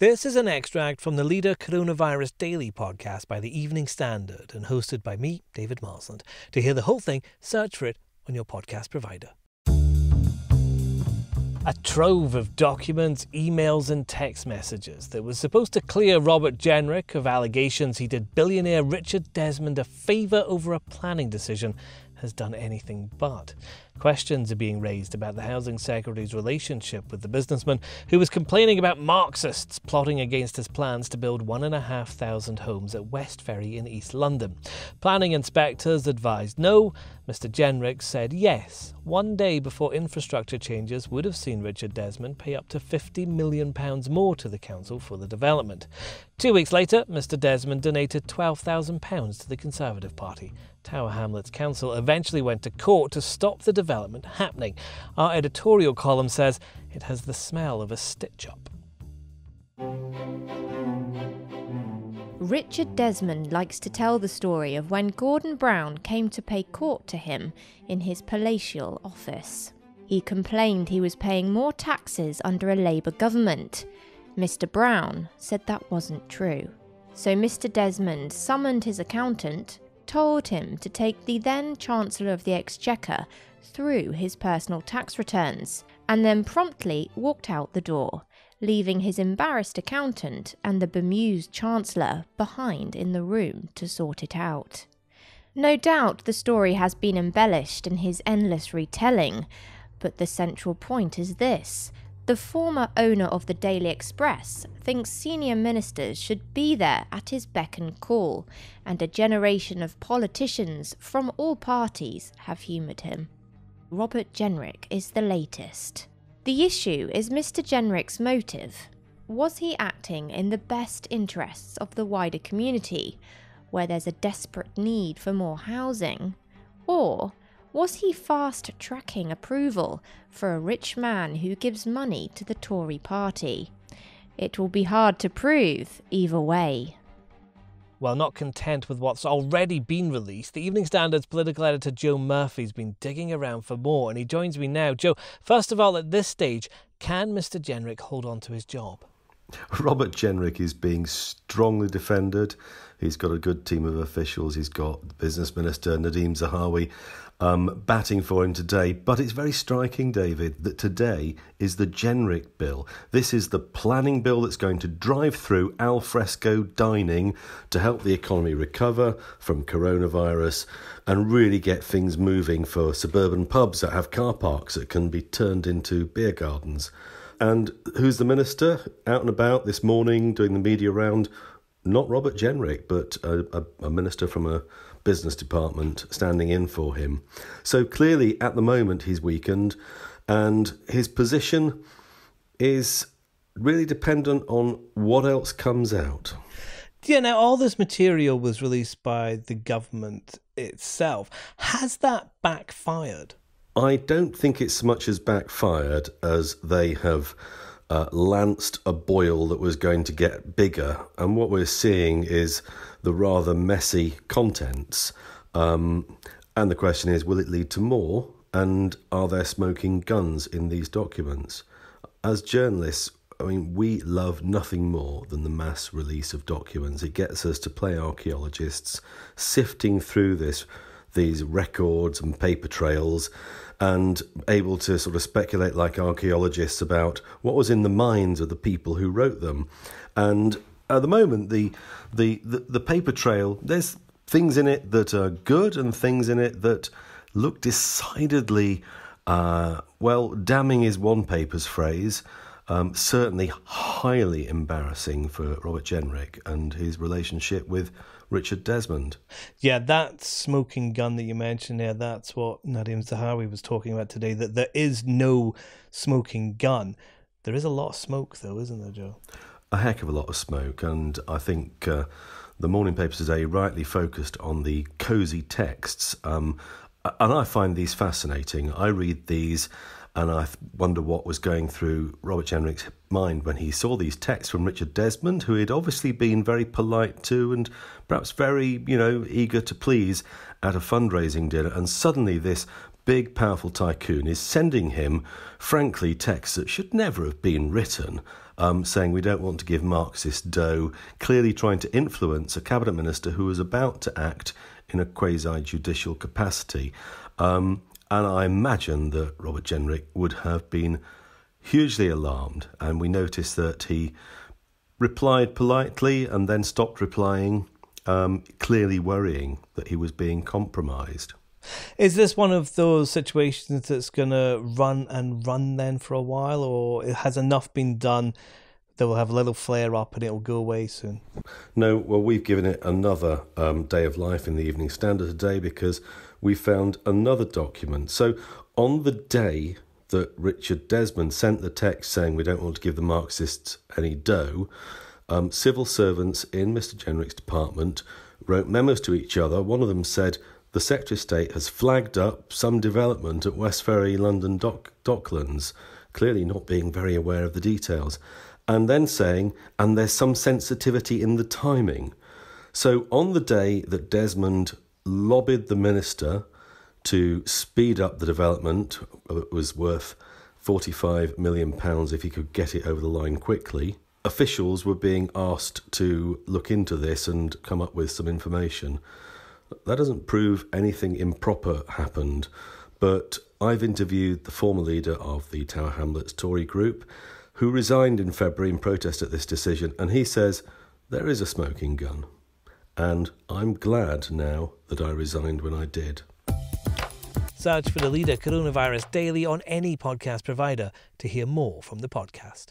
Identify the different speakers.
Speaker 1: This is an extract from the Leader Coronavirus Daily podcast by The Evening Standard and hosted by me, David Marsland. To hear the whole thing, search for it on your podcast provider. A trove of documents, emails, and text messages that was supposed to clear Robert Jenrick of allegations he did billionaire Richard Desmond a favour over a planning decision has done anything but. Questions are being raised about the housing secretary's relationship with the businessman who was complaining about Marxists plotting against his plans to build 1,500 homes at West Ferry in East London. Planning inspectors advised no. Mr. Jenrick said yes. One day before infrastructure changes would have seen Richard Desmond pay up to £50 million more to the council for the development. Two weeks later, Mr. Desmond donated £12,000 to the Conservative Party. Tower Hamlets Council eventually went to court to stop the development development happening. Our editorial column says it has the smell of a stitch up.
Speaker 2: Richard Desmond likes to tell the story of when Gordon Brown came to pay court to him in his palatial office. He complained he was paying more taxes under a Labour government. Mr. Brown said that wasn't true. So Mr. Desmond summoned his accountant, told him to take the then Chancellor of the Exchequer through his personal tax returns, and then promptly walked out the door, leaving his embarrassed accountant and the bemused Chancellor behind in the room to sort it out. No doubt the story has been embellished in his endless retelling, but the central point is this the former owner of the Daily Express thinks senior ministers should be there at his beck and call, and a generation of politicians from all parties have humoured him. Robert Jenrick is the latest. The issue is Mr. Jenrick's motive. Was he acting in the best interests of the wider community, where there's a desperate need for more housing? Or was he fast tracking approval for a rich man who gives money to the Tory party? It will be hard to prove either way.
Speaker 1: Well, not content with what's already been released, the Evening Standard's political editor Joe Murphy's been digging around for more, and he joins me now. Joe, first of all, at this stage, can Mr. Jenrick hold on to his job?
Speaker 3: Robert Jenrick is being strongly defended. He's got a good team of officials. He's got Business Minister Nadeem Zahawi um, batting for him today. But it's very striking, David, that today is the Jenrick Bill. This is the planning bill that's going to drive through al fresco dining to help the economy recover from coronavirus and really get things moving for suburban pubs that have car parks that can be turned into beer gardens. And who's the minister out and about this morning doing the media round? Not Robert Jenrick, but a, a, a minister from a business department standing in for him. So clearly, at the moment, he's weakened, and his position is really dependent on what else comes out.
Speaker 1: Yeah, now all this material was released by the government itself. Has that backfired?
Speaker 3: I don't think it's much as backfired as they have uh, lanced a boil that was going to get bigger. And what we're seeing is the rather messy contents. Um, and the question is will it lead to more? And are there smoking guns in these documents? As journalists, I mean, we love nothing more than the mass release of documents. It gets us to play archaeologists, sifting through this these records and paper trails and able to sort of speculate like archaeologists about what was in the minds of the people who wrote them. And at the moment, the the, the, the paper trail, there's things in it that are good and things in it that look decidedly, uh, well, damning is one paper's phrase. Um, certainly highly embarrassing for Robert Jenrick and his relationship with Richard Desmond.
Speaker 1: Yeah, that smoking gun that you mentioned there, that's what Nadim Zahawi was talking about today, that there is no smoking gun. There is a lot of smoke, though, isn't there, Joe?
Speaker 3: A heck of a lot of smoke, and I think. Uh, the morning paper today rightly focused on the cosy texts, um, and I find these fascinating. I read these and I wonder what was going through Robert Jenrick's mind when he saw these texts from Richard Desmond, who he'd obviously been very polite to and perhaps very, you know, eager to please at a fundraising dinner. And suddenly this big, powerful tycoon is sending him, frankly, texts that should never have been written, um, saying we don't want to give Marxist dough, clearly trying to influence a cabinet minister who was about to act in a quasi judicial capacity. Um, and I imagine that Robert Jenrick would have been hugely alarmed. And we noticed that he replied politely and then stopped replying, um, clearly worrying that he was being compromised.
Speaker 1: Is this one of those situations that's going to run and run then for a while, or has enough been done they will have a little flare up and it'll go away soon.
Speaker 3: No, well, we've given it another um, day of life in the Evening Standard today because we found another document. So, on the day that Richard Desmond sent the text saying we don't want to give the Marxists any dough, um, civil servants in Mr. Jenrick's department wrote memos to each other. One of them said, the Secretary of State has flagged up some development at West Ferry London dock, Docklands, clearly not being very aware of the details and then saying, and there's some sensitivity in the timing. So on the day that Desmond lobbied the minister to speed up the development, it was worth £45 million if he could get it over the line quickly. Officials were being asked to look into this and come up with some information. That doesn't prove anything improper happened, but I've interviewed the former leader of the Tower Hamlets Tory group, who resigned in February in protest at this decision, and he says, There is a smoking gun, and I'm glad now that I resigned when I did.
Speaker 1: Search for the leader coronavirus daily on any podcast provider to hear more from the podcast.